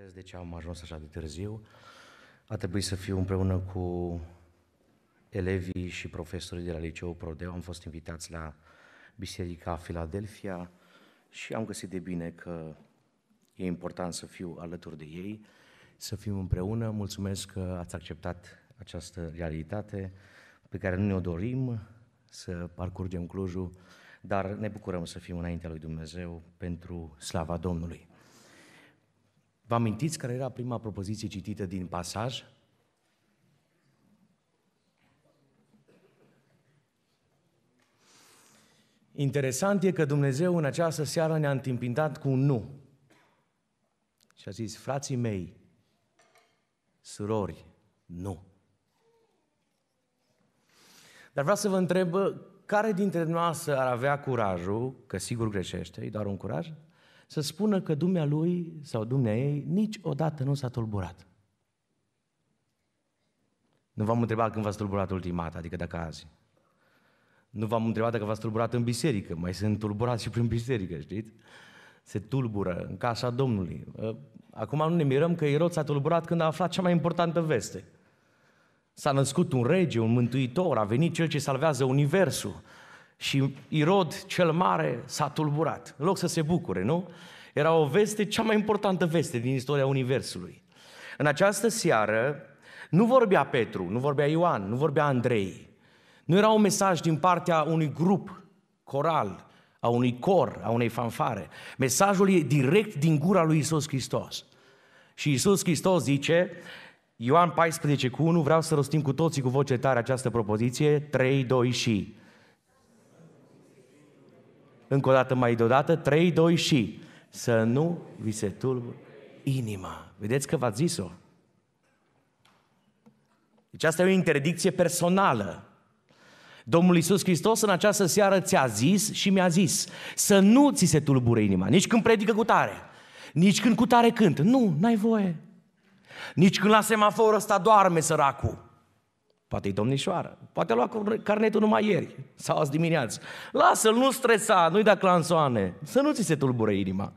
Vezi de ce am ajuns așa de târziu. A trebuit să fiu împreună cu elevii și profesorii de la Liceul Prodeo. Am fost invitați la Biserica Filadelfia și am găsit de bine că e important să fiu alături de ei, să fim împreună. Mulțumesc că ați acceptat această realitate pe care nu ne-o dorim să parcurgem Clujul, dar ne bucurăm să fim înaintea lui Dumnezeu pentru slava Domnului. Vă amintiți care era prima propoziție citită din pasaj? Interesant e că Dumnezeu în această seară ne-a întâmpinat cu un nu. Și a zis, frații mei, surori, nu. Dar vreau să vă întreb, care dintre noastre ar avea curajul, că sigur greșește, e doar un curaj, să spună că dumnea lui sau dumnea ei niciodată nu s-a tulburat. Nu v-am întrebat când v-ați tulburat ultima dată, adică dacă azi. Nu v-am întrebat dacă v-ați tulburat în biserică, mai sunt tulburați și prin biserică, știți? Se tulbură în casa Domnului. Uh, acum nu ne mirăm că Ierod s-a tulburat când a aflat cea mai importantă veste. S-a născut un rege, un mântuitor, a venit cel ce salvează universul. Și Irod cel mare s-a tulburat, în loc să se bucure, nu? Era o veste, cea mai importantă veste din istoria Universului. În această seară nu vorbea Petru, nu vorbea Ioan, nu vorbea Andrei. Nu era un mesaj din partea unui grup coral, a unui cor, a unei fanfare. Mesajul e direct din gura lui Isus Hristos. Și Isus Hristos zice, Ioan 14 cu 1, vreau să rostim cu toții cu voce tare această propoziție, 3, 2 și... Încă o dată, mai deodată, 3, 2 și să nu vi se tulbă inima. Vedeți că v-ați zis-o. Deci asta e o interdicție personală. Domnul Iisus Hristos în această seară ți-a zis și mi-a zis să nu ți se tulbure inima, nici când predică cu tare, nici când cu tare cânt. Nu, n-ai voie. Nici când la semafor ăsta doarme săracul. Poate e domnișoară. Poate a luat carnetul numai ieri sau azi dimineață. Lasă-l, nu stresa, nu-i da clansoane. Să nu ți se tulbure inima.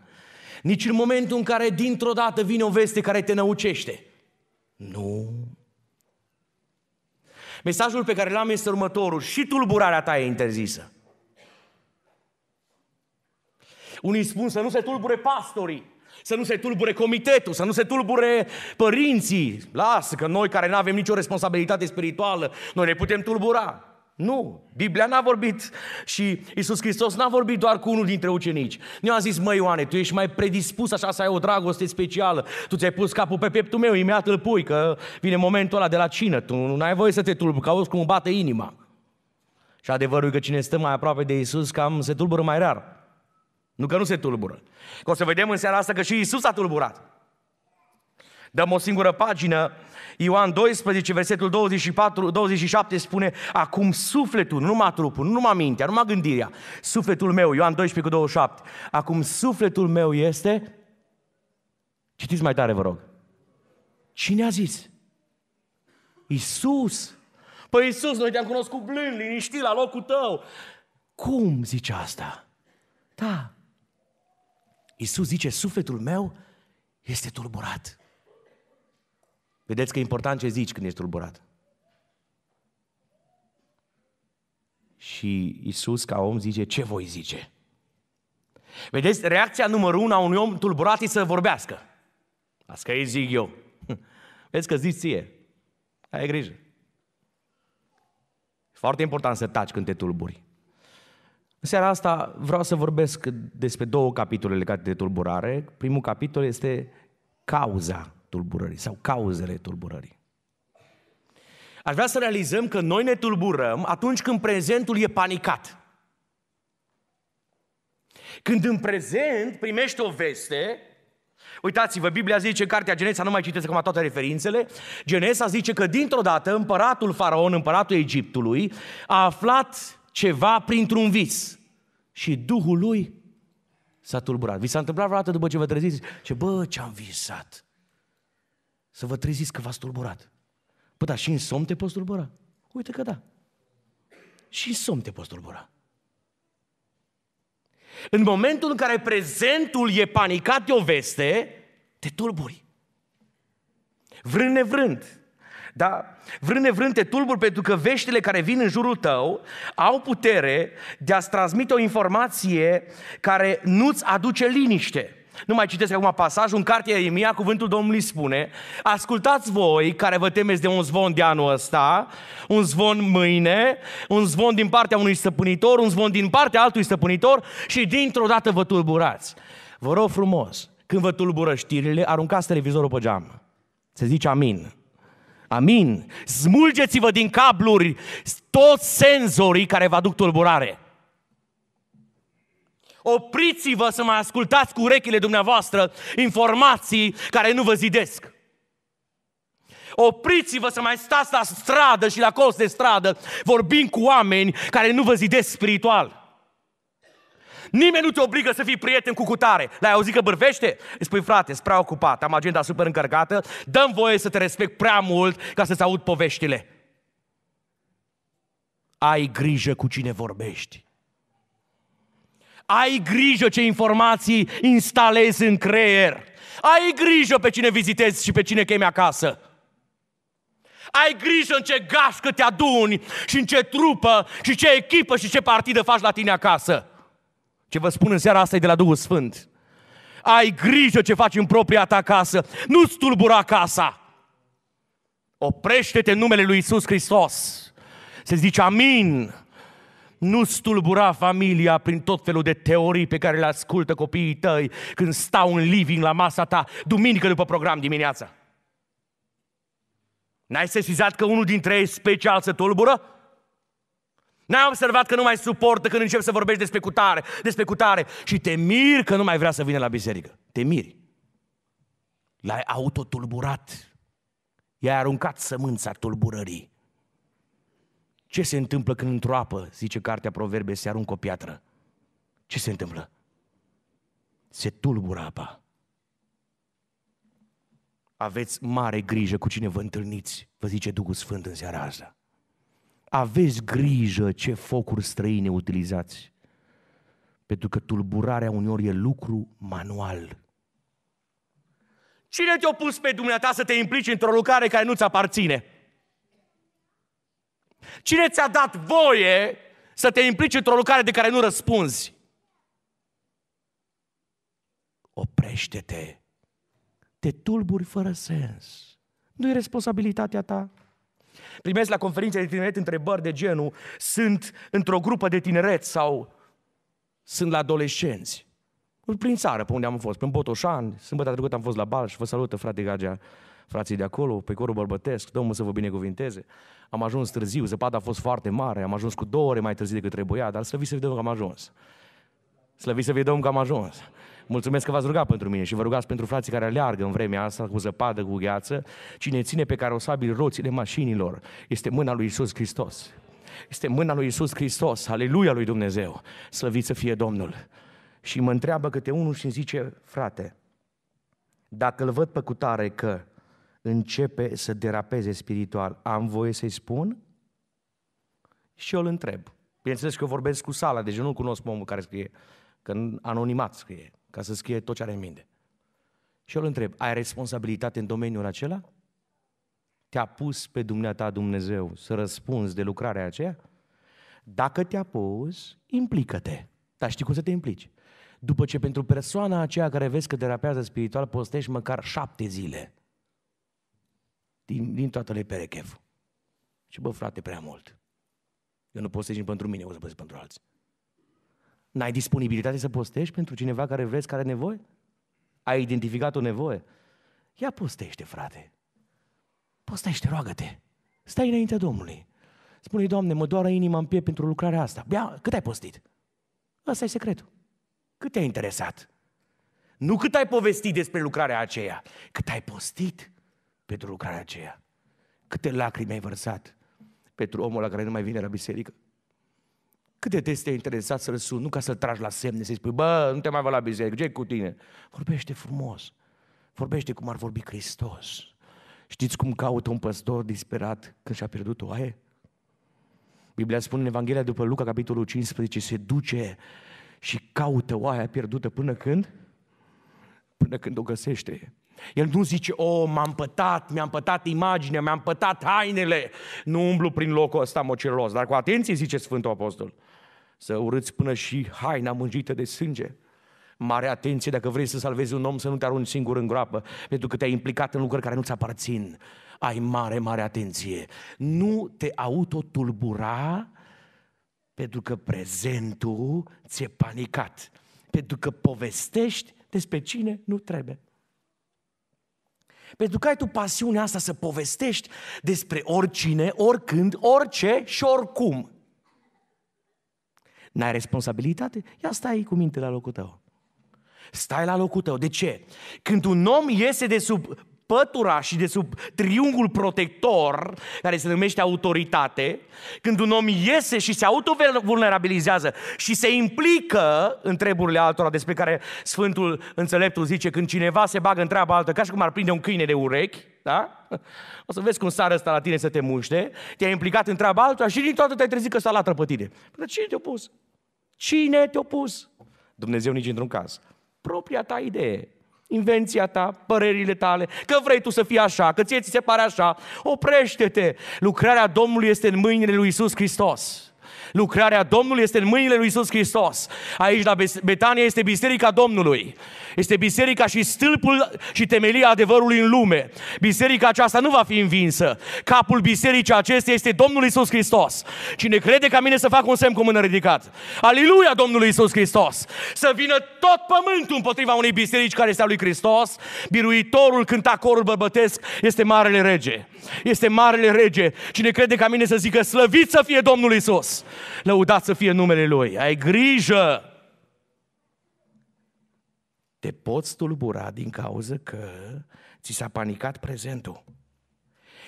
Nici în momentul în care dintr-o dată vine o veste care te năucește. Nu. Mesajul pe care l-am este următorul. Și tulburarea ta e interzisă. Unii spun să nu se tulbure pastorii. Să nu se tulbure comitetul, să nu se tulbure părinții. Lasă că noi care nu avem nicio responsabilitate spirituală, noi ne putem tulbura. Nu, Biblia n-a vorbit și Isus Hristos n-a vorbit doar cu unul dintre ucenici. Nu a zis, măi Ioane, tu ești mai predispus așa să ai o dragoste specială. Tu ți-ai pus capul pe pieptul meu, imediat îl pui, că vine momentul ăla de la cină. Tu nu ai voie să te tulbi, că auzi cum bate inima. Și adevărul e că cine stă mai aproape de Isus, cam se tulbură mai rar. Nu că nu se tulbură. Că o să vedem în seara asta că și Isus a tulburat. Dăm o singură pagină, Ioan 12, versetul 24, 27 spune Acum sufletul, nu numai trupul, nu numai mintea, nu numai gândirea, sufletul meu, Ioan 12 cu 27, acum sufletul meu este, citiți mai tare vă rog, cine a zis? Isus. Păi Isus, noi te-am cunoscut blând, liniștit la locul tău. Cum zice asta? Da, Iisus zice, sufletul meu este tulburat. Vedeți că e important ce zici când ești tulburat. Și Iisus ca om zice, ce voi zice? Vedeți, reacția numărul unu a unui om tulburat e să vorbească. Asta îi zic eu. Vedeți că zici ție. Ai grijă. E foarte important să taci când te tulburi. În seara asta vreau să vorbesc despre două capitole legate de tulburare. Primul capitol este cauza tulburării sau cauzele tulburării. Aș vrea să realizăm că noi ne tulburăm atunci când prezentul e panicat. Când în prezent primești o veste, uitați-vă, Biblia zice în cartea Genesa, nu mai citesc acum toate referințele, Genesa zice că dintr-o dată împăratul faraon, împăratul Egiptului, a aflat ceva printr-un vis. Și Duhul lui s-a tulburat. Vi s-a întâmplat vreodată după ce vă treziți? Ce bă, ce-am visat? Să vă treziți că v-ați tulburat. Păi da, și în somn te poți tulbura. Uite că da. Și în somn te poți tulbura. În momentul în care prezentul e panicat de o veste, te tulburi. Vrând nevrând. Da? Vrând nevrând te tulbur pentru că veștile care vin în jurul tău au putere de a-ți transmite o informație care nu-ți aduce liniște. Nu mai citesc acum pasajul, în cartea Ieremia, cuvântul Domnului spune Ascultați voi care vă temeți de un zvon de anul ăsta, un zvon mâine, un zvon din partea unui stăpânitor, un zvon din partea altui stăpânitor și dintr-o dată vă tulburați. Vă rog frumos, când vă tulbură știrile, aruncați televizorul pe geam. Se zice amin. Amin. Smulgeți-vă din cabluri toți senzorii care vă aduc tulburare. Opriți-vă să mai ascultați cu urechile dumneavoastră informații care nu vă zidesc. Opriți-vă să mai stați la stradă și la colț de stradă vorbind cu oameni care nu vă zidesc spiritual. Nimeni nu te obligă să fii prieten cu cutare. L-ai auzit că bârvește? Îi spui, frate, sunt prea ocupat, am agenda super încărcată, dăm voie să te respect prea mult ca să-ți aud poveștile. Ai grijă cu cine vorbești. Ai grijă ce informații instalezi în creier. Ai grijă pe cine vizitezi și pe cine chemi acasă. Ai grijă în ce gașcă te aduni și în ce trupă și ce echipă și ce partidă faci la tine acasă. Ce vă spun în seara asta e de la Duhul Sfânt. Ai grijă ce faci în propria ta casă. Nu stulbura casa. Oprește-te în numele lui Isus Hristos. Se zice amin. Nu stulbura familia prin tot felul de teorii pe care le ascultă copiii tăi când stau în living la masa ta, duminică după program dimineața. N-ai sesizat că unul dintre ei special se tulbură? N-ai observat că nu mai suportă când începi să vorbești despre cutare, despre cutare și te miri că nu mai vrea să vină la biserică. Te miri. L-ai autotulburat. I-ai aruncat sămânța tulburării. Ce se întâmplă când într-o apă, zice cartea Proverbe, se aruncă o piatră? Ce se întâmplă? Se tulbură apa. Aveți mare grijă cu cine vă întâlniți, vă zice Duhul Sfânt în seara asta. Aveți grijă ce focuri străine utilizați. Pentru că tulburarea uneori e lucru manual. Cine te-a pus pe dumneata să te implici într-o lucrare care nu-ți aparține? Cine ți-a dat voie să te implici într-o lucrare de care nu răspunzi? Oprește-te. Te tulburi fără sens. Nu e responsabilitatea ta. Primesc la conferințe de tineret întrebări de genul, sunt într-o grupă de tineret sau sunt la adolescenți. Prin țară, pe unde am fost, prin Botoșan, sâmbătă trecută am fost la Balș, vă salută frate Gagea, frații de acolo, pe corul bărbătesc, Domnul să vă binecuvinteze. Am ajuns târziu, zăpada a fost foarte mare, am ajuns cu două ore mai târziu decât trebuia, dar slăviți să vedem că am ajuns. Slăviți să vedem că am ajuns. Mulțumesc că v-ați rugat pentru mine și vă rugați pentru frații care aleargă în vremea asta cu zăpadă, cu gheață. Cine ține pe carosabil roțile mașinilor este mâna lui Isus Hristos. Este mâna lui Isus Hristos, aleluia lui Dumnezeu, slăvit să fie Domnul. Și mă întreabă câte unul și îmi zice, frate, dacă îl văd pe cutare că începe să derapeze spiritual, am voie să-i spun? Și eu îl întreb. Bineînțeles că eu vorbesc cu sala, deci eu nu cunosc omul care scrie, că anonimat scrie ca să scrie tot ce are în minte. Și eu îl întreb, ai responsabilitate în domeniul acela? Te-a pus pe dumneata Dumnezeu să răspunzi de lucrarea aceea? Dacă te-a pus, implică-te. Dar știi cum să te implici. După ce pentru persoana aceea care vezi că derapează spiritual, postești măcar șapte zile din, din toată leperechevul. Și bă, frate, prea mult. Eu nu postez nici pentru mine, o să postez pentru alții. N-ai disponibilitate să postești pentru cineva care vezi care are nevoie? Ai identificat o nevoie? Ia postește, frate. Postește, roagă-te. Stai înaintea Domnului. spune Doamne, mă doară inima în piept pentru lucrarea asta. Ia, cât ai postit? Asta e secretul. Cât te-ai interesat? Nu cât ai povestit despre lucrarea aceea, cât ai postit pentru lucrarea aceea. Câte lacrimi ai vărsat pentru omul la care nu mai vine la biserică. Cât de des te-ai interesat să l sun, nu ca să-l tragi la semne, să-i spui, bă, nu te mai vă la biserică, ce cu tine? Vorbește frumos, vorbește cum ar vorbi Hristos. Știți cum caută un păstor disperat când și-a pierdut oaie? Biblia spune în Evanghelia după Luca, capitolul 15, se duce și caută oaia pierdută până când? Până când o găsește. El nu zice, o, oh, m-am pătat, mi-am pătat imaginea, mi-am pătat hainele, nu umblu prin locul ăsta mocilos. Dar cu atenție, zice Sfântul Apostol să urâți până și haina mânjită de sânge. Mare atenție dacă vrei să salvezi un om să nu te arunci singur în groapă, pentru că te-ai implicat în lucruri care nu ți aparțin. Ai mare, mare atenție. Nu te autotulbura pentru că prezentul ți-e panicat. Pentru că povestești despre cine nu trebuie. Pentru că ai tu pasiunea asta să povestești despre oricine, oricând, orice și oricum. N-ai responsabilitate? Ia stai cu minte la locul tău. Stai la locul tău. De ce? Când un om iese de sub pătura și de sub triungul protector, care se numește autoritate, când un om iese și se autovulnerabilizează și se implică în treburile altora despre care Sfântul Înțeleptul zice, când cineva se bagă în treaba altă, ca și cum ar prinde un câine de urechi, da? O să vezi cum sară asta la tine să te muște, te-ai implicat în treaba altora și din toată te-ai trezit că s-a latră pe tine. Păi, dar cine te-a pus? Cine te-a pus? Dumnezeu nici într-un caz. Propria ta idee invenția ta, părerile tale, că vrei tu să fii așa, că ție ți se pare așa, oprește-te. Lucrarea Domnului este în mâinile lui Isus Hristos. Lucrarea Domnului este în mâinile lui Isus Hristos. Aici la Betania este biserica Domnului. Este biserica și stâlpul și temelia adevărului în lume. Biserica aceasta nu va fi învinsă. Capul bisericii acesteia este Domnul Isus Hristos. Cine crede ca mine să fac un semn cu mână ridicat. Aleluia Domnului Isus Hristos! Să vină tot pământul împotriva unei biserici care este a lui Hristos. Biruitorul, corul bărbătesc, este marele rege este marele rege. Cine crede ca mine să zică slăvit să fie Domnul Isus, lăudat să fie numele Lui. Ai grijă! Te poți tulbura din cauza că ți s-a panicat prezentul.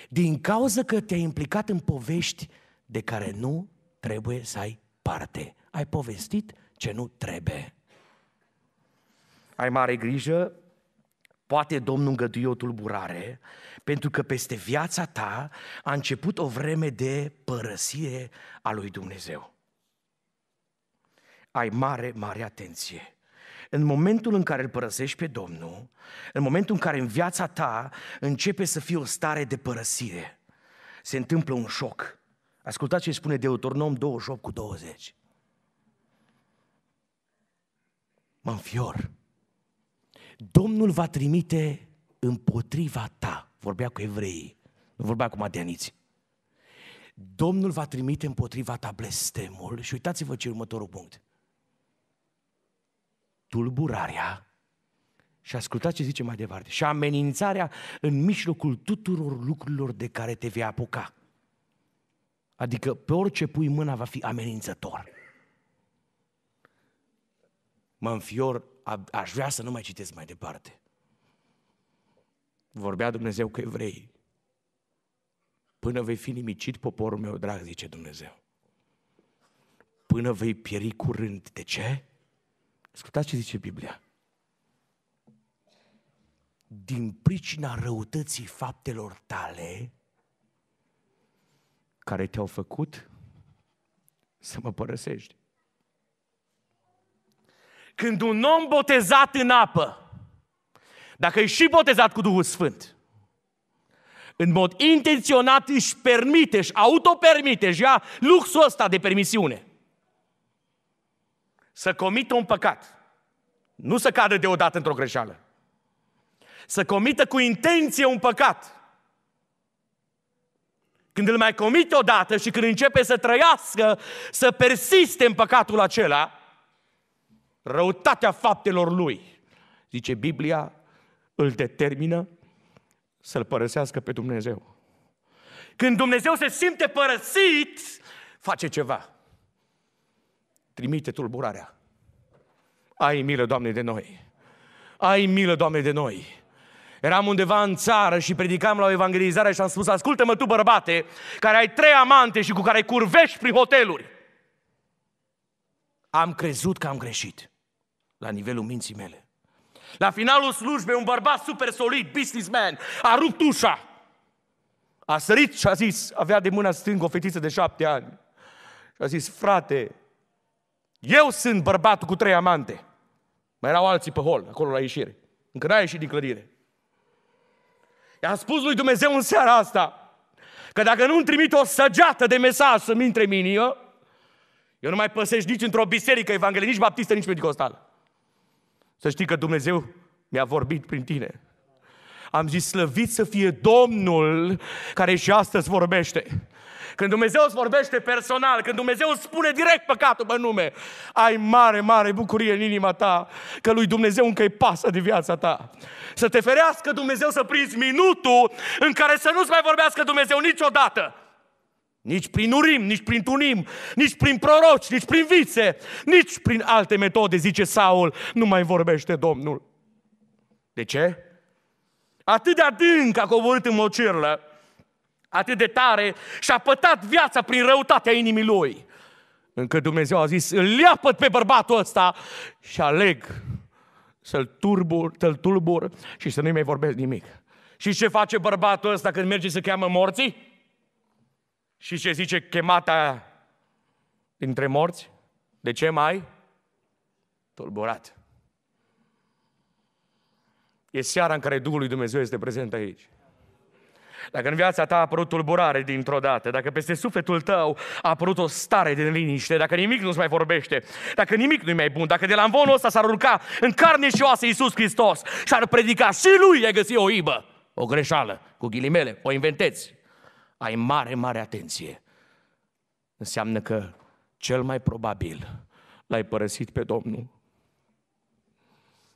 Din cauza că te-ai implicat în povești de care nu trebuie să ai parte. Ai povestit ce nu trebuie. Ai mare grijă Poate Domnul îngăduie o tulburare, pentru că peste viața ta a început o vreme de părăsire a lui Dumnezeu. Ai mare, mare atenție în momentul în care îl părăsești pe Domnul, în momentul în care în viața ta începe să fie o stare de părăsire, se întâmplă un șoc. Ascultați ce spune Deuteronom 28 cu 20. Mă înfior. Domnul va trimite împotriva ta. Vorbea cu evreii, nu vorbea cu madianiți. Domnul va trimite împotriva ta blestemul și uitați-vă ce următorul punct. Tulburarea și ascultați ce zice mai departe. Și amenințarea în mijlocul tuturor lucrurilor de care te vei apuca. Adică pe orice pui mâna va fi amenințător. Mă înfior aș vrea să nu mai citesc mai departe. Vorbea Dumnezeu cu evrei. Până vei fi nimicit, poporul meu drag, zice Dumnezeu. Până vei pieri curând. De ce? Ascultați ce zice Biblia. Din pricina răutății faptelor tale, care te-au făcut să mă părăsești. Când un om botezat în apă, dacă e și botezat cu Duhul Sfânt, în mod intenționat își permite, își autopermite, își ia luxul ăsta de permisiune. Să comită un păcat. Nu să cadă deodată într-o greșeală. Să comită cu intenție un păcat. Când îl mai comite odată și când începe să trăiască, să persiste în păcatul acela, răutatea faptelor lui, zice Biblia, îl determină să-L părăsească pe Dumnezeu. Când Dumnezeu se simte părăsit, face ceva. Trimite tulburarea. Ai milă, Doamne, de noi. Ai milă, Doamne, de noi. Eram undeva în țară și predicam la o evangelizare și am spus, ascultă-mă tu, bărbate, care ai trei amante și cu care curvești prin hoteluri. Am crezut că am greșit la nivelul minții mele. La finalul slujbei, un bărbat super solid, businessman, a rupt ușa. A sărit și a zis, avea de mâna stângă o fetiță de șapte ani. Și a zis, frate, eu sunt bărbatul cu trei amante. Mai erau alții pe hol, acolo la ieșire. Încă n-a ieșit din clădire. I-a spus lui Dumnezeu în seara asta că dacă nu-mi trimit o săgeată de mesaj să-mi intre minie, eu nu mai păsești nici într-o biserică evanghelie, nici baptistă, nici medicostală. Să știi că Dumnezeu mi-a vorbit prin tine. Am zis, slăvit să fie Domnul care și astăzi vorbește. Când Dumnezeu îți vorbește personal, când Dumnezeu îți spune direct păcatul pe nume, ai mare, mare bucurie în inima ta că lui Dumnezeu încă i pasă de viața ta. Să te ferească Dumnezeu să prinzi minutul în care să nu-ți mai vorbească Dumnezeu niciodată. Nici prin urim, nici prin tunim, nici prin proroci, nici prin vițe, nici prin alte metode, zice Saul, nu mai vorbește Domnul. De ce? Atât de adânc a coborât în mocirlă, atât de tare și-a pătat viața prin răutatea inimii lui, încât Dumnezeu a zis, îl leapăt pe bărbatul ăsta și aleg să-l tulbur, să tulbur și să nu-i mai vorbesc nimic. Și ce face bărbatul ăsta când merge să cheamă morții? Și ce zice chemata dintre morți? De ce mai? Tulburat. E seara în care Duhul lui Dumnezeu este prezent aici. Dacă în viața ta a apărut tulburare dintr-o dată, dacă peste sufletul tău a apărut o stare de liniște, dacă nimic nu-ți mai vorbește, dacă nimic nu-i mai bun, dacă de la învonul ăsta s-ar urca în carne și oase Iisus Hristos și ar predica și lui, e găsi o ibă, o greșeală, cu ghilimele, o inventeți, ai mare, mare atenție. Înseamnă că cel mai probabil l-ai părăsit pe Domnul.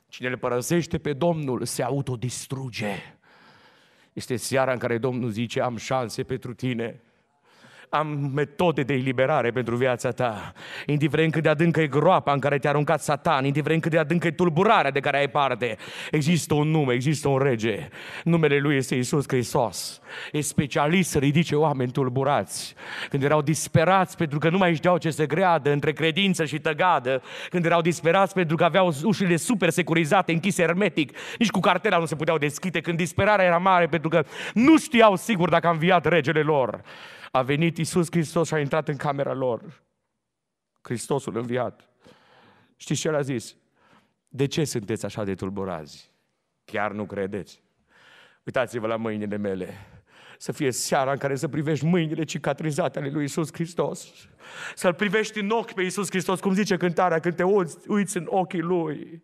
Cine îl părăsește pe Domnul se autodistruge. Este seara în care Domnul zice, am șanse pentru tine am metode de eliberare pentru viața ta. Indiferent cât de adâncă e groapa în care te-a aruncat satan, indiferent cât de adâncă e tulburarea de care ai parte, există un nume, există un rege. Numele lui este Isus Hristos. E specialist să ridice oameni tulburați. Când erau disperați pentru că nu mai știau ce se greadă între credință și tăgadă, când erau disperați pentru că aveau ușile super securizate, închise hermetic, nici cu cartela nu se puteau deschide, când disperarea era mare pentru că nu știau sigur dacă a înviat regele lor. A venit Isus Hristos și a intrat în camera lor. Hristosul înviat. Știți ce le-a zis? De ce sunteți așa de tulburați? Chiar nu credeți? Uitați-vă la mâinile mele să fie seara în care să privești mâinile cicatrizate ale lui Isus Hristos. Să-L privești în ochi pe Isus Hristos, cum zice cântarea, când te uiți, uiți în ochii Lui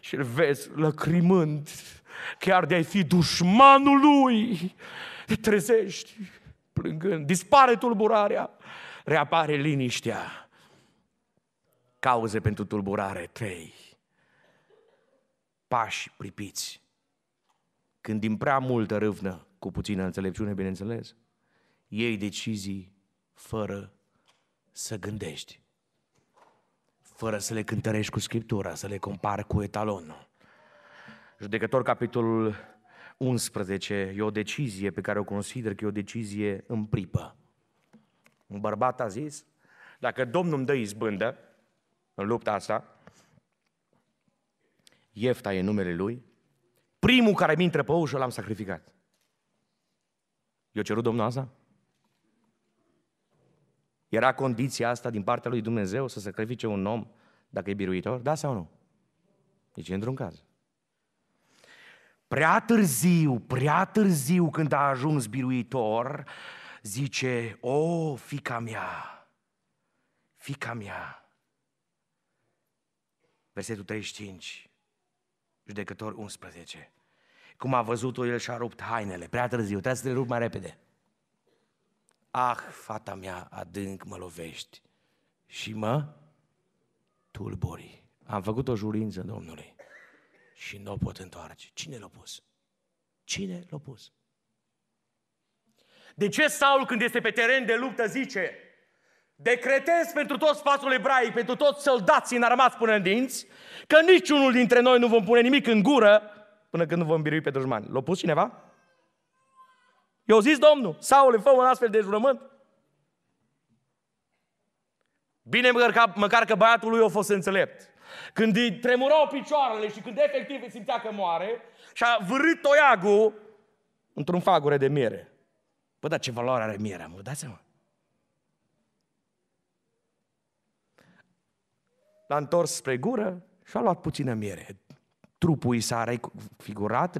și îl vezi lăcrimând, chiar de a fi dușmanul Lui, te trezești plângând, dispare tulburarea, reapare liniștea. Cauze pentru tulburare, trei. Pași pripiți. Când din prea multă râvnă, cu puțină înțelepciune, bineînțeles, iei decizii fără să gândești. Fără să le cântărești cu Scriptura, să le compari cu etalonul. Judecător capitolul 11 e o decizie pe care o consider că e o decizie în pripă. Un bărbat a zis, dacă Domnul îmi dă izbândă în lupta asta, Iefta e numele lui, primul care mi intră pe ușă l-am sacrificat. Eu cerut Domnul asta? Era condiția asta din partea lui Dumnezeu să sacrifice un om dacă e biruitor? Da sau nu? Deci e într-un caz. Prea târziu, prea târziu când a ajuns biruitor, zice, o, fica mea, fica mea. Versetul 35, judecător 11. Cum a văzut-o, el și-a rupt hainele. Prea târziu, trebuie să le rup mai repede. Ah, fata mea, adânc mă lovești și mă tulburi. Am făcut o jurință Domnului și nu o pot întoarce. Cine l-a pus? Cine l-a pus? De ce Saul, când este pe teren de luptă, zice Decretez pentru tot spațiul ebraic, pentru toți soldații armați până în dinți, că niciunul dintre noi nu vom pune nimic în gură până când nu vom birui pe dușmani. L-a pus cineva? Eu zis, Domnul, le fă un astfel de jurământ. Bine măcar, măcar că băiatul lui a fost înțelept. Când îi tremurau picioarele și când efectiv îi simțea că moare, și-a vârât toiagul într-un fagure de miere. Păi dar ce valoare are mierea, mă, dați seama. L-a întors spre gură și a luat puțină miere. Trupul i s-a refigurat,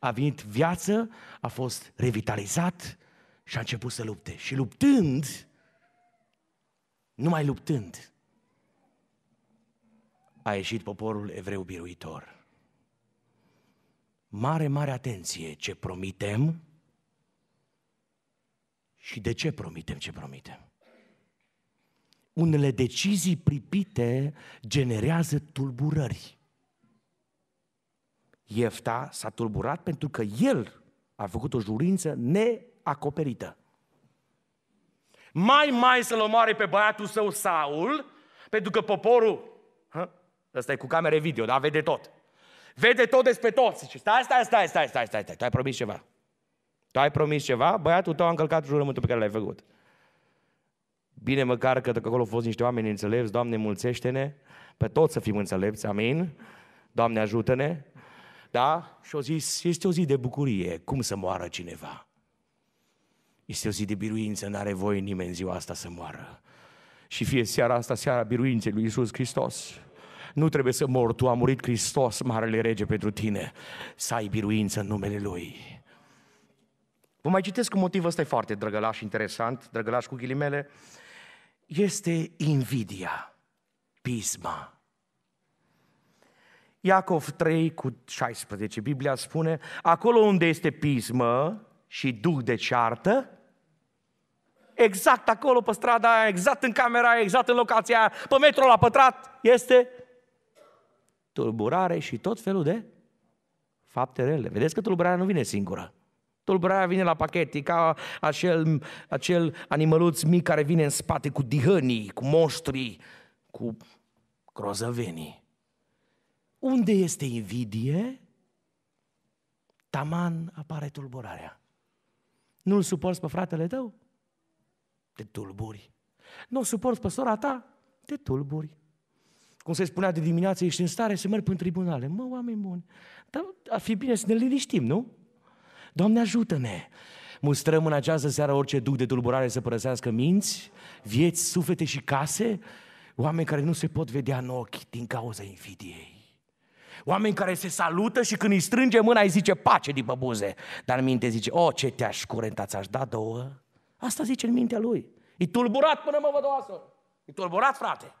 a venit viață, a fost revitalizat și a început să lupte. Și luptând, numai luptând, a ieșit poporul evreu biruitor. Mare, mare atenție ce promitem și de ce promitem ce promitem. Unele decizii pripite generează tulburări. Iefta s-a tulburat pentru că el a făcut o jurință neacoperită. Mai mai să-l omoare pe băiatul său Saul, pentru că poporul hă, Ăsta e cu camere video, dar vede tot. Vede tot despre toți. Zice, stai, stai, stai, stai, stai, stai, stai, tu ai promis ceva. Tu ai promis ceva, băiatul tău a încălcat jurământul pe care l-ai făcut. Bine măcar că acolo au fost niște oameni înțelepți, Doamne, mulțește-ne, pe toți să fim înțelepți, amin? Doamne, ajută-ne, da? Și au zis, este o zi de bucurie, cum să moară cineva? Este o zi de biruință, n-are voie nimeni ziua asta să moară. Și fie seara asta, seara biruinței lui Isus Hristos. Nu trebuie să mor, tu a murit Hristos, Marele Rege, pentru tine. Să ai biruință în numele Lui. Vă mai citesc un motiv ăsta e foarte drăgălaș, interesant, drăgălaș cu ghilimele. Este invidia, pisma. Iacov 3 cu 16, Biblia spune, acolo unde este pismă și duc de ceartă, exact acolo pe strada aia, exact în camera aia, exact în locația aia, pe metrul la pătrat, este tulburare și tot felul de fapte rele. Vedeți că tulburarea nu vine singură. Tulburarea vine la pachet, e ca acel, acel animăluț mic care vine în spate cu dihănii, cu moștrii, cu grozăvenii. Unde este invidie, taman apare tulburarea. Nu-l suporți pe fratele tău? Te tulburi. Nu-l suporți pe sora ta? Te tulburi cum se spunea de dimineață, ești în stare să mergi prin tribunale. Mă, oameni buni, dar ar fi bine să ne liniștim, nu? Doamne, ajută-ne! Mustrăm în această seară orice duc de tulburare să părăsească minți, vieți, suflete și case, oameni care nu se pot vedea în ochi din cauza invidiei. Oameni care se salută și când îi strânge mâna îi zice pace din buze. Dar în minte zice, o, ce te-aș curenta, ți-aș da două? Asta zice în mintea lui. E tulburat până mă văd o astfel. E tulburat, frate.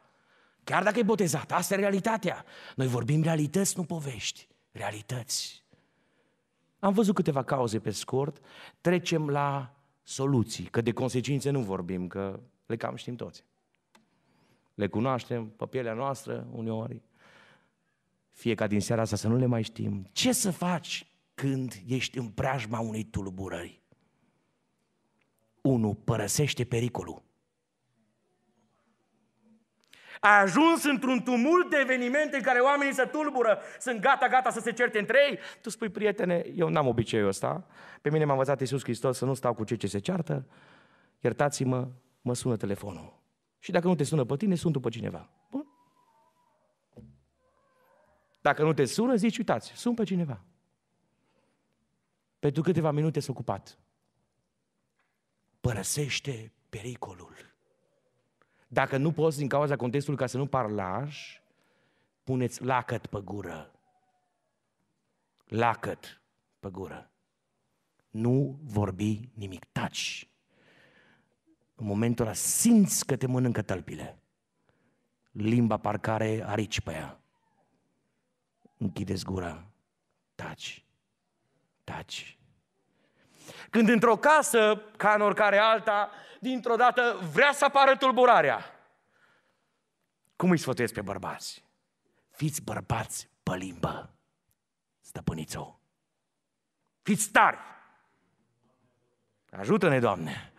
Chiar dacă e botezat, asta e realitatea. Noi vorbim realități, nu povești. Realități. Am văzut câteva cauze pe scurt, trecem la soluții, că de consecințe nu vorbim, că le cam știm toți. Le cunoaștem pe pielea noastră uneori, fie ca din seara asta să nu le mai știm. Ce să faci când ești în preajma unei tulburări? Unu, părăsește pericolul a ajuns într-un tumult de evenimente în care oamenii se tulbură, sunt gata, gata să se certe între ei. Tu spui, prietene, eu n-am obiceiul ăsta, pe mine m-a învățat Iisus Hristos să nu stau cu cei ce se ceartă, iertați-mă, mă sună telefonul. Și dacă nu te sună pe tine, sunt după cineva. Bun? Dacă nu te sună, zici, uitați, sunt pe cineva. Pentru câteva minute s-a ocupat. Părăsește pericolul. Dacă nu poți din cauza contextului ca să nu parlași, puneți lacăt pe gură. Lacăt pe gură. Nu vorbi nimic, taci. În momentul ăla simți că te mănâncă tălpile. Limba parcare arici pe ea. Închideți gura, taci, taci. Când într-o casă, ca în oricare alta, dintr-o dată vrea să apară tulburarea. Cum îi sfătuiesc pe bărbați? Fiți bărbați pe limbă. Stăpâniți-o. Fiți tari. Ajută-ne, Doamne.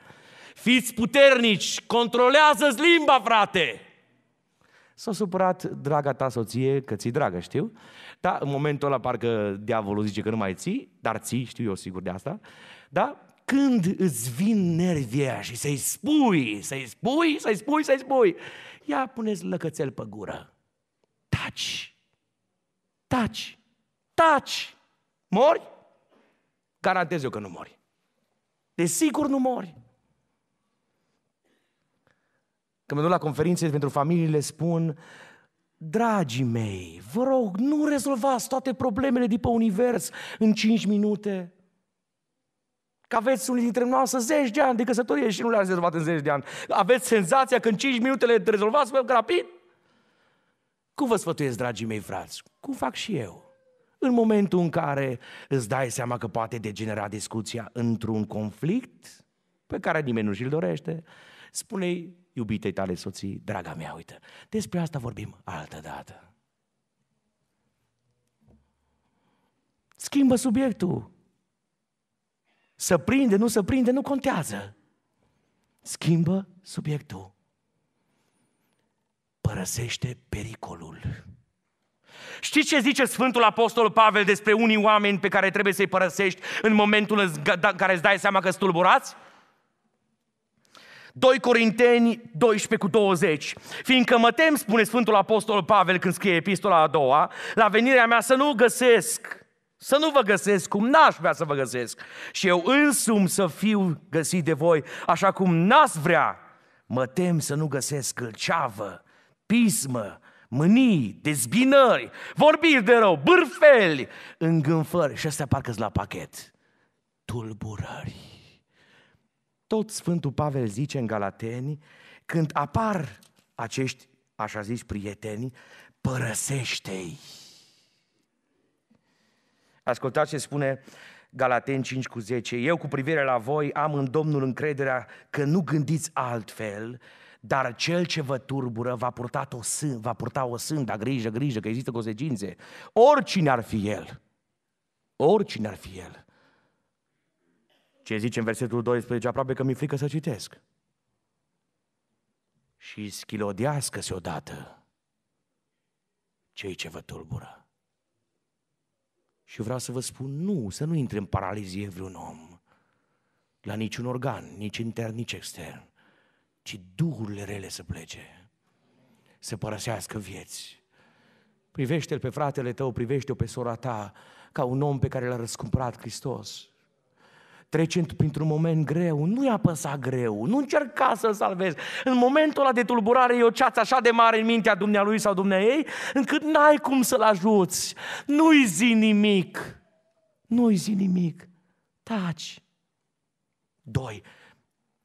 Fiți puternici. Controlează-ți limba, frate. S-a supărat draga ta soție, că ți dragă, știu, Da, în momentul ăla parcă diavolul zice că nu mai ții, dar ții, știu eu sigur de asta, da? când îți vin nervii aia și să-i spui, să-i spui, să-i spui, să-i spui, ia puneți lăcățel pe gură. Taci. Taci. Taci. Mori? Garantez eu că nu mori. Desigur nu mori. Când mă duc la conferințe pentru familii, le spun, dragii mei, vă rog, nu rezolvați toate problemele de pe univers în 5 minute că aveți unii dintre noastre zeci de ani de căsătorie și nu le-ați rezolvat în zeci de ani. Aveți senzația că în 5 minute le rezolvați pe rapid? Cum vă sfătuiesc, dragii mei frați? Cum fac și eu? În momentul în care îți dai seama că poate degenera discuția într-un conflict pe care nimeni nu și-l dorește, spune-i iubitei tale soții, draga mea, uite, despre asta vorbim altă dată. Schimbă subiectul. Să prinde, nu să prinde, nu contează. Schimbă subiectul. Părăsește pericolul. Știți ce zice Sfântul Apostol Pavel despre unii oameni pe care trebuie să-i părăsești în momentul în da- care îți dai seama că sunt tulburați? 2 Corinteni 12 cu 20. Fiindcă mă tem, spune Sfântul Apostol Pavel când scrie epistola a doua, la venirea mea să nu găsesc să nu vă găsesc cum n-aș vrea să vă găsesc și eu însumi să fiu găsit de voi așa cum n-ați vrea. Mă tem să nu găsesc gâlceavă, pismă, mânii, dezbinări, vorbiri de rău, bârfeli, îngânfări. Și astea parcă la pachet. Tulburări. Tot Sfântul Pavel zice în Galateni, când apar acești, așa zis, prieteni, părăsește-i Ascultați ce spune Galaten 5 cu 10. Eu cu privire la voi am în Domnul încrederea că nu gândiți altfel, dar cel ce vă turbură va purta o, sân, va purta o sânda, grijă, grijă, că există consecințe. Oricine ar fi el, oricine ar fi el. Ce zice în versetul 12, aproape că mi-e frică să citesc. Și schilodească-se odată cei ce vă tulbură. Și vreau să vă spun, nu, să nu intre în paralizie vreun om, la niciun organ, nici intern, nici extern, ci duhurile rele să plece, să părăsească vieți. Privește-l pe fratele tău, privește-o pe sora ta, ca un om pe care l-a răscumpărat Hristos trece printr-un moment greu, nu-i păsat greu, nu încerca să-l salvezi. În momentul ăla de tulburare e o ceață așa de mare în mintea dumnealui sau dumneaei, încât n-ai cum să-l ajuți. Nu-i zi nimic. Nu-i zi nimic. Taci. Doi.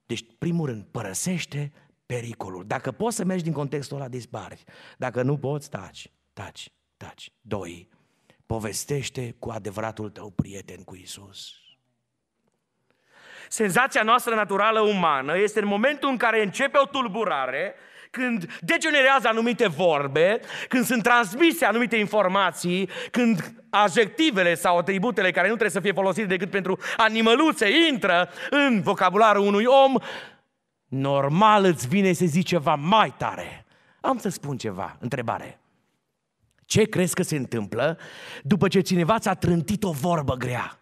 Deci, primul rând, părăsește pericolul. Dacă poți să mergi din contextul ăla, dispari. Dacă nu poți, taci, taci, taci. Doi, povestește cu adevăratul tău prieten cu Isus. Senzația noastră naturală umană este în momentul în care începe o tulburare, când degenerează anumite vorbe, când sunt transmise anumite informații, când adjectivele sau atributele care nu trebuie să fie folosite decât pentru animăluțe intră în vocabularul unui om, normal îți vine să zici ceva mai tare. Am să spun ceva, întrebare. Ce crezi că se întâmplă după ce cineva ți-a trântit o vorbă grea?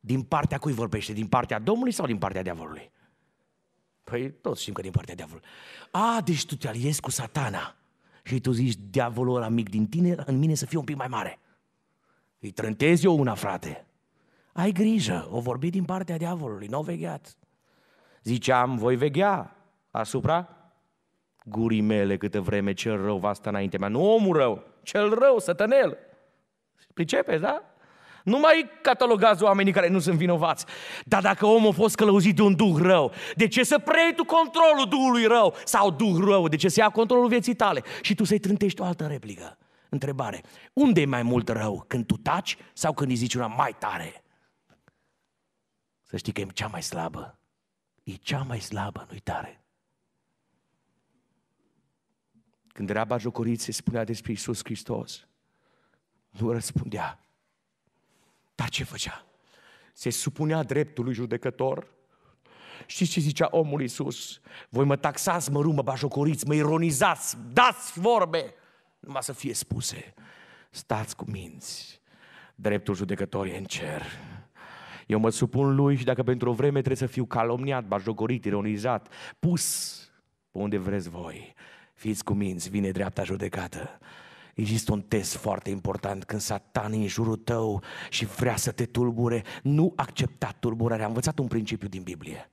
Din partea cui vorbește? Din partea Domnului sau din partea diavolului? Păi toți știm că din partea diavolului. A, deci tu te aliezi cu satana. Și tu zici, diavolul ăla mic din tine, în mine să fie un pic mai mare. Îi trântezi eu una, frate. Ai grijă, o vorbi din partea diavolului, nu o vegheat. Ziceam, voi veghea asupra gurii mele câtă vreme cel rău va sta înaintea mea. Nu omul rău, cel rău, sătănel. Pricepeți, da? Nu mai catalogați oamenii care nu sunt vinovați. Dar dacă omul a fost călăuzit de un duh rău, de ce să preiei tu controlul duhului rău sau duh rău? De ce să ia controlul vieții tale? Și tu să-i trântești o altă replică. Întrebare. Unde e mai mult rău? Când tu taci sau când îi zici una mai tare? Să știi că e cea mai slabă. E cea mai slabă, nu-i tare. Când era bajocorit se spunea despre Iisus Hristos, nu răspundea. Dar ce făcea? Se supunea dreptului judecător. Și ce zicea omul Iisus? Voi mă taxați, mă rumă, bajocoriți, mă ironizați, dați vorbe, numai să fie spuse. Stați cu minți, dreptul judecător e în cer. Eu mă supun lui și dacă pentru o vreme trebuie să fiu calomniat, bajocorit, ironizat, pus pe unde vreți voi, fiți cu minți, vine dreapta judecată. Există un test foarte important când satan e în jurul tău și vrea să te tulbure. Nu accepta tulburarea. Am învățat un principiu din Biblie.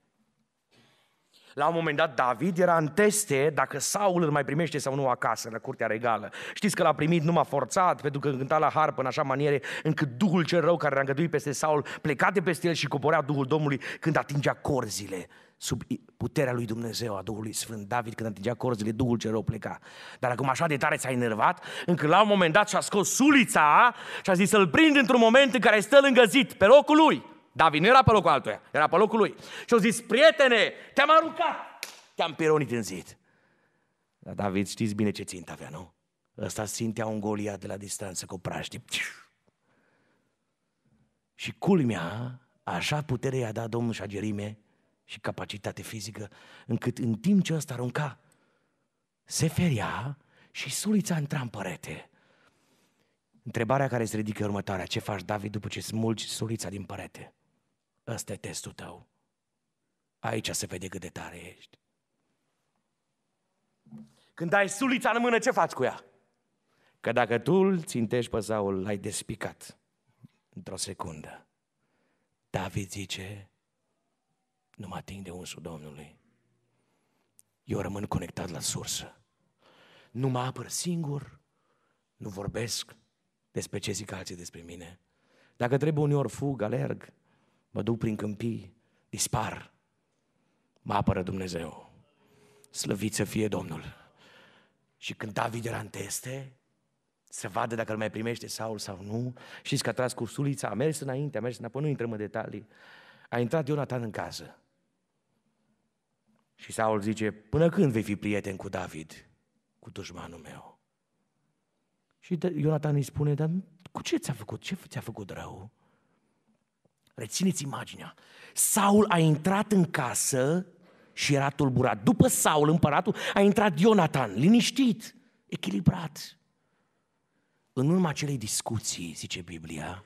La un moment dat, David era în teste dacă Saul îl mai primește sau nu acasă, la curtea regală. Știți că l-a primit numai forțat, pentru că cânta la harpă în așa maniere încât Duhul cel rău care l-a îngăduit peste Saul pleca de peste el și coborea Duhul Domnului când atingea corzile sub puterea lui Dumnezeu, a Duhului Sfânt. David, când atingea corzile, Duhul cel rău pleca. Dar acum așa de tare s-a enervat, încât la un moment dat și-a scos sulița și a zis să-l prind într-un moment în care stă lângă zid, pe locul lui. David nu era pe locul altuia, era pe locul lui. Și au zis, prietene, te-am aruncat, te-am pironit în zid. Dar David, știți bine ce țint avea, nu? Ăsta simtea un goliat de la distanță cu praștii. Și culmea, așa putere i-a dat Domnul Gerime, și capacitate fizică, încât în timp ce ăsta arunca, se feria și sulița intra în părete. Întrebarea care se ridică următoarea, ce faci David după ce smulgi sulița din părete? Ăsta e testul tău. Aici se vede cât de tare ești. Când ai sulița în mână, ce faci cu ea? Că dacă tu îl țintești pe Saul, l-ai despicat într-o secundă. David zice, nu mă ating de unsul Domnului. Eu rămân conectat la sursă. Nu mă apăr singur, nu vorbesc despre ce zic alții despre mine. Dacă trebuie uneori fug, alerg, mă duc prin câmpii, dispar. Mă apără Dumnezeu. Slăvit să fie Domnul. Și când David era în teste, să vadă dacă îl mai primește Saul sau nu. Știți că a tras cu sulița, a mers înainte, a mers înapoi, nu intrăm în detalii. A intrat Ionatan în casă. Și Saul zice, până când vei fi prieten cu David, cu dușmanul meu? Și Ionatan îi spune, dar cu ce ți-a făcut? Ce ți-a făcut rău? Rețineți imaginea. Saul a intrat în casă și era tulburat. După Saul, împăratul, a intrat Ionatan, liniștit, echilibrat. În urma acelei discuții, zice Biblia,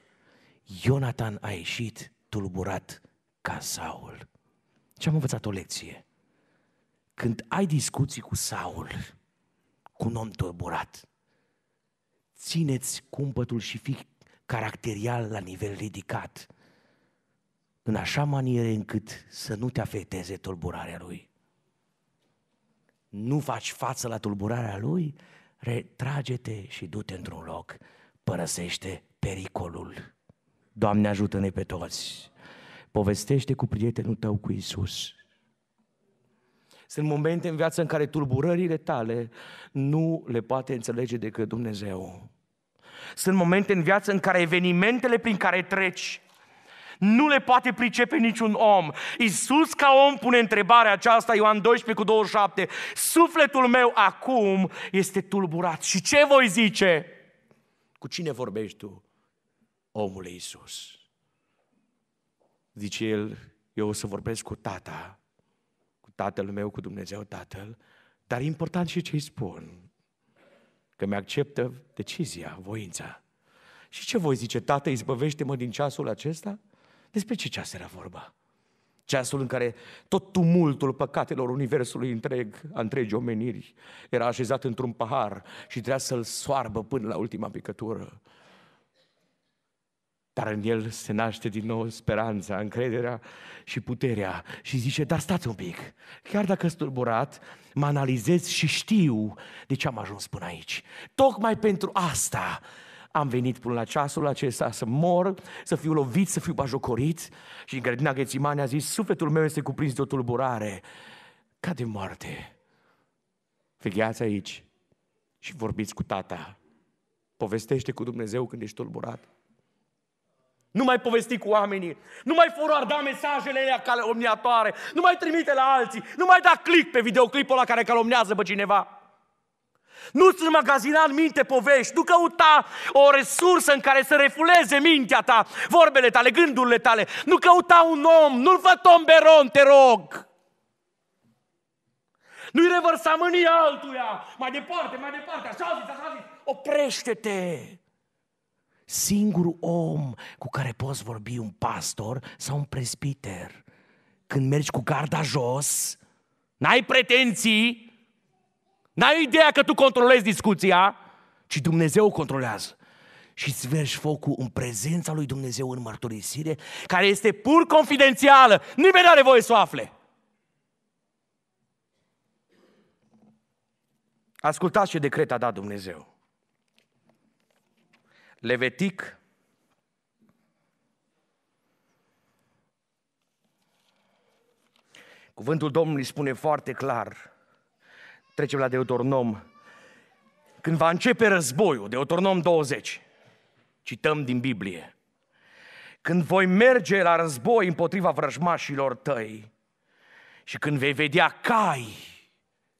Ionatan a ieșit tulburat ca Saul. Și am învățat o lecție. Când ai discuții cu Saul, cu un om turburat, țineți cumpătul și fi caracterial la nivel ridicat, în așa manieră încât să nu te afecteze tulburarea lui. Nu faci față la tulburarea lui, retrage-te și du-te într-un loc, părăsește pericolul. Doamne ajută-ne pe toți! Povestește cu prietenul tău cu Isus. Sunt momente în viață în care tulburările tale nu le poate înțelege decât Dumnezeu. Sunt momente în viață în care evenimentele prin care treci nu le poate pricepe niciun om. Iisus ca om pune întrebarea aceasta, Ioan 12 cu 27. Sufletul meu acum este tulburat. Și ce voi zice? Cu cine vorbești tu? Omule Iisus. Zice el, eu o să vorbesc cu tata Tatăl meu cu Dumnezeu Tatăl, dar e important și ce îi spun. Că mi-acceptă decizia, voința. Și ce voi zice? Tată, izbăvește-mă din ceasul acesta? Despre ce ceas era vorba? Ceasul în care tot tumultul păcatelor universului întreg, a întregi omeniri, era așezat într-un pahar și trebuia să-l soarbă până la ultima picătură. Dar în el se naște din nou speranța, încrederea și puterea. Și zice, dar stați un pic, chiar dacă sunt tulburat, mă analizez și știu de ce am ajuns până aici. Tocmai pentru asta am venit până la ceasul acesta să mor, să fiu lovit, să fiu bajocorit. Și în grădina Ghețimane a zis, sufletul meu este cuprins de o tulburare, ca de moarte. Vegheați aici și vorbiți cu tata. Povestește cu Dumnezeu când ești tulburat. Nu mai povesti cu oamenii. Nu mai forwarda mesajele alea calomniatoare. Nu mai trimite la alții. Nu mai da click pe videoclipul la care calomnează pe cineva. Nu-ți magazina în minte povești, nu căuta o resursă în care să refuleze mintea ta, vorbele tale, gândurile tale. Nu căuta un om, nu-l fă tomberon, te rog. Nu-i revărsa mânia altuia, mai departe, mai departe, așa zis, așa zis. Oprește-te! singurul om cu care poți vorbi un pastor sau un presbiter. Când mergi cu garda jos, n-ai pretenții, n-ai ideea că tu controlezi discuția, ci Dumnezeu controlează. Și svergi focul în prezența lui Dumnezeu în mărturisire, care este pur confidențială. Nimeni nu are voie să o afle. Ascultați ce decret a dat Dumnezeu. Levitic, Cuvântul Domnului spune foarte clar, trecem la Deuteronom, când va începe războiul, Deuteronom 20, cităm din Biblie, când voi merge la război împotriva vrăjmașilor tăi și când vei vedea cai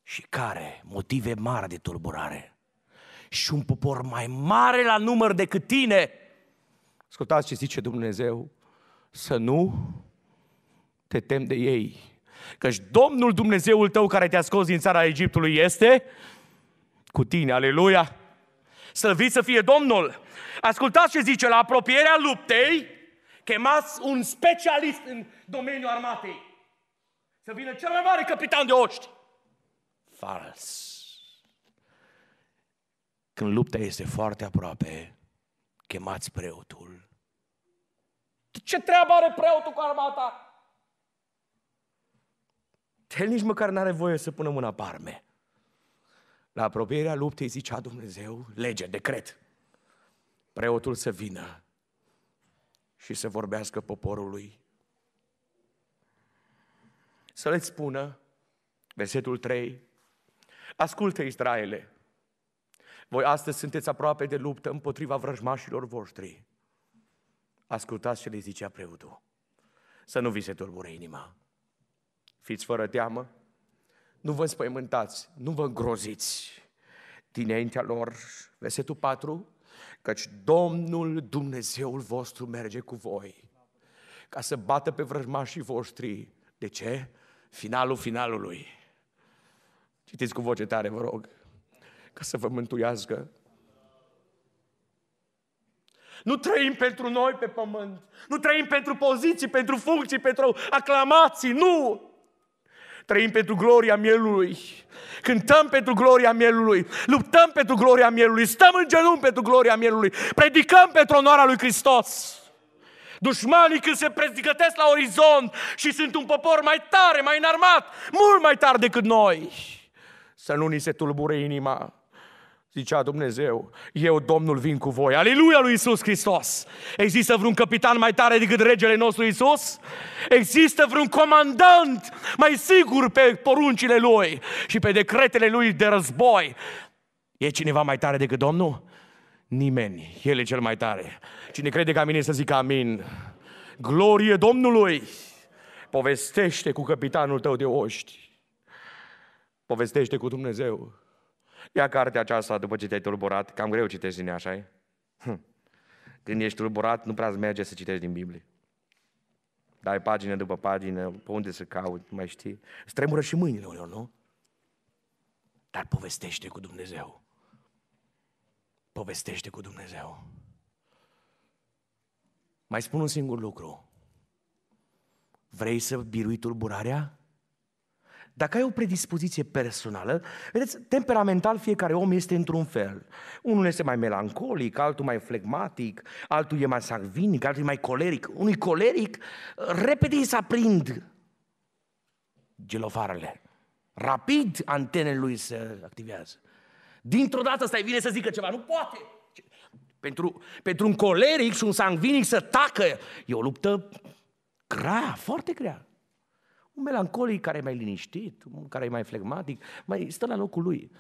și care, motive mari de tulburare, și un popor mai mare la număr decât tine. Ascultați ce zice Dumnezeu, să nu te tem de ei, căci Domnul Dumnezeul tău care te-a scos din țara Egiptului este cu tine, aleluia! Slăvit să fie Domnul! Ascultați ce zice, la apropierea luptei, chemați un specialist în domeniul armatei. Să vină cel mai mare capitan de oști. Fals când lupta este foarte aproape, chemați preotul. Ce treabă are preotul cu armata? El nici măcar n-are voie să pună mâna pe arme. La apropierea luptei zicea Dumnezeu, lege, decret, preotul să vină și să vorbească poporului. Să le spună, versetul 3, ascultă Israele, voi astăzi sunteți aproape de luptă împotriva vrăjmașilor voștri. Ascultați ce le zicea preotul. Să nu vi se tulbure inima. Fiți fără teamă, nu vă spăimântați, nu vă îngroziți. Dinaintea lor, versetul 4, căci Domnul Dumnezeul vostru merge cu voi ca să bată pe vrăjmașii voștri. De ce? Finalul finalului. Citiți cu voce tare, vă rog ca să vă mântuiască. Nu trăim pentru noi pe pământ. Nu trăim pentru poziții, pentru funcții, pentru aclamații. Nu! Trăim pentru gloria mielului. Cântăm pentru gloria mielului. Luptăm pentru gloria mielului. Stăm în genunchi pentru gloria mielului. Predicăm pentru onoarea lui Hristos. Dușmanii când se prezicătesc la orizont și sunt un popor mai tare, mai înarmat, mult mai tare decât noi. Să nu ni se tulbure inima Zicea Dumnezeu, eu, Domnul, vin cu voi. Aleluia lui Isus Hristos! Există vreun capitan mai tare decât regele nostru Isus? Există vreun comandant mai sigur pe poruncile lui și pe decretele lui de război? E cineva mai tare decât Domnul? Nimeni. El e cel mai tare. Cine crede ca mine să zică amin. Glorie Domnului! Povestește cu capitanul tău de oști. Povestește cu Dumnezeu. Ia cartea aceasta după ce te-ai tulburat, cam greu citești din ea, așa hm. Când ești tulburat, nu prea merge să citești din Biblie. Dai pagină după pagină, pe unde să cauți, mai știi. Îți tremură și mâinile uneori, nu? Dar povestește cu Dumnezeu. Povestește cu Dumnezeu. Mai spun un singur lucru. Vrei să birui tulburarea? Dacă ai o predispoziție personală, vedeți, temperamental fiecare om este într-un fel. Unul este mai melancolic, altul mai flegmatic, altul e mai sangvinic, altul e mai coleric. Unui coleric, repede îi se prind gelofarele. Rapid antenele lui se activează. Dintr-o dată stai vine să zică ceva. Nu poate! Pentru, pentru un coleric și un sangvinic să tacă e o luptă grea, foarte grea. Un melancolic care e mai liniștit, un care e mai flegmatic, mai stă la locul lui.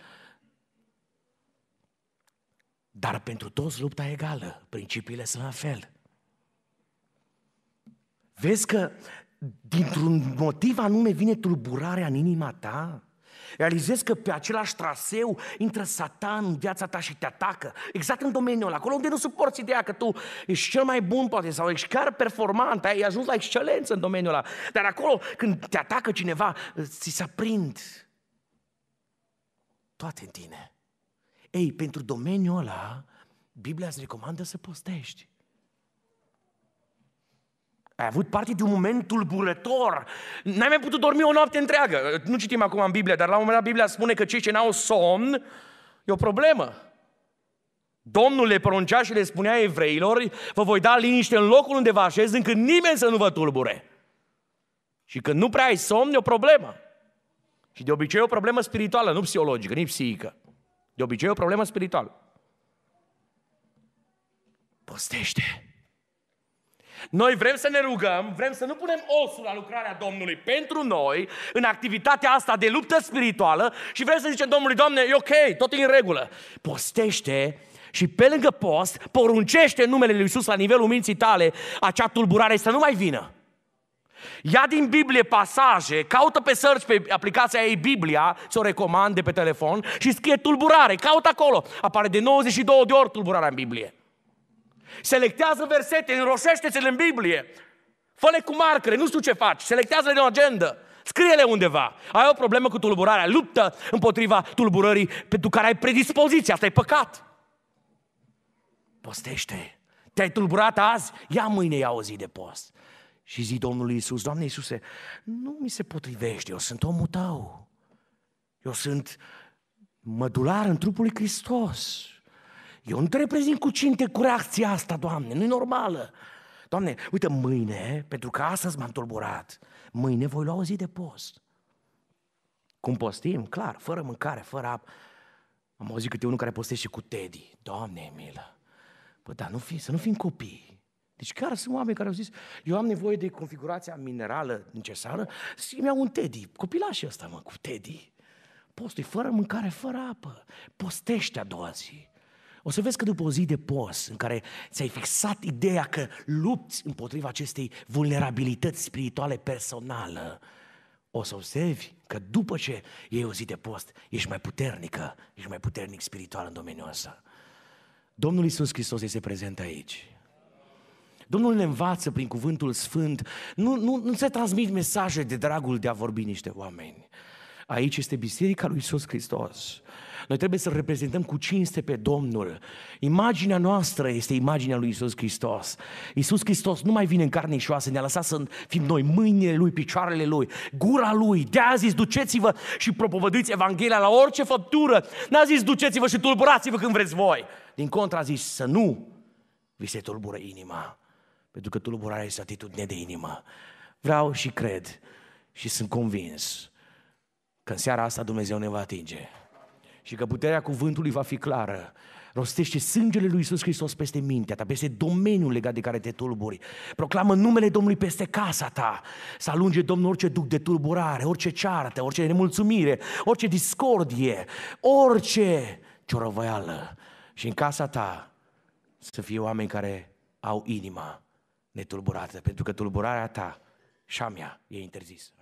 Dar pentru toți lupta egală, principiile sunt la fel. Vezi că dintr-un motiv anume vine tulburarea în inima ta? Realizezi că pe același traseu intră satan în viața ta și te atacă. Exact în domeniul ăla, acolo unde nu suporți ideea că tu ești cel mai bun poate sau ești chiar performant, ai ajuns la excelență în domeniul ăla. Dar acolo când te atacă cineva, ți se aprind toate în tine. Ei, pentru domeniul ăla, Biblia îți recomandă să postești. Ai avut parte de un moment tulburător. N-ai mai putut dormi o noapte întreagă. Nu citim acum în Biblia, dar la un moment dat Biblia spune că cei ce n-au somn e o problemă. Domnul le pronuncea și le spunea evreilor, vă voi da liniște în locul unde vă așez, încât nimeni să nu vă tulbure. Și când nu prea ai somn, e o problemă. Și de obicei e o problemă spirituală, nu psihologică, nici psihică. De obicei e o problemă spirituală. Postește. Noi vrem să ne rugăm, vrem să nu punem osul la lucrarea Domnului pentru noi, în activitatea asta de luptă spirituală și vrem să zicem Domnului, Doamne, e ok, tot e în regulă. Postește și pe lângă post, poruncește numele Lui Iisus la nivelul minții tale, acea tulburare să nu mai vină. Ia din Biblie pasaje, caută pe search pe aplicația ei Biblia, ți-o recomand de pe telefon și scrie tulburare, caută acolo. Apare de 92 de ori tulburarea în Biblie. Selectează versete, înroșește-ți-le în Biblie. Fă-le cu marcare, nu știu ce faci, selectează-le de o agendă. Scrie-le undeva. Ai o problemă cu tulburarea. Luptă împotriva tulburării pentru care ai predispoziția. Asta e păcat. Postește. Te-ai tulburat azi? Ia mâine, ia o zi de post. Și zi Domnului Iisus, Doamne Iisuse, nu mi se potrivește, eu sunt omul Tău. Eu sunt mădular în trupul lui Hristos. Eu nu te reprezint cu cinte cu reacția asta, Doamne, nu-i normală. Doamne, uite, mâine, pentru că astăzi m-am tulburat, mâine voi lua o zi de post. Cum postim? Clar, fără mâncare, fără apă. Am auzit câte unul care postește cu Teddy. Doamne, milă! Bă, dar nu fi, să nu fim copii. Deci chiar sunt oameni care au zis, eu am nevoie de configurația minerală necesară și mi-au un teddy. Copilașul ăsta, mă, cu teddy. Postul fără mâncare, fără apă. Postește a doua zi. O să vezi că după o zi de post în care ți-ai fixat ideea că lupți împotriva acestei vulnerabilități spirituale personală, o să observi că după ce iei o zi de post, ești mai puternică, ești mai puternic spiritual în domeniul ăsta. Domnul Isus Hristos este prezent aici. Domnul ne învață prin cuvântul sfânt, nu, nu, nu se transmit mesaje de dragul de a vorbi niște oameni, Aici este Biserica lui Isus Hristos. Noi trebuie să reprezentăm cu cinste pe Domnul. Imaginea noastră este imaginea lui Isus Hristos. Isus Hristos nu mai vine în carne și oase, ne-a lăsat să fim noi mâinile Lui, picioarele Lui, gura Lui. De-a zis, duceți-vă și propovăduiți Evanghelia la orice făptură. N-a zis, duceți-vă și tulburați-vă când vreți voi. Din contra a zis, să nu vi se tulbură inima. Pentru că tulburarea este atitudine de inimă. Vreau și cred și sunt convins că în seara asta Dumnezeu ne va atinge și că puterea cuvântului va fi clară. Rostește sângele lui Isus Hristos peste mintea ta, peste domeniul legat de care te tulburi. Proclamă numele Domnului peste casa ta. Să alunge Domnul orice duc de tulburare, orice ceartă, orice nemulțumire, orice discordie, orice ciorovăială. Și în casa ta să fie oameni care au inima netulburată, pentru că tulburarea ta și a mea e interzisă.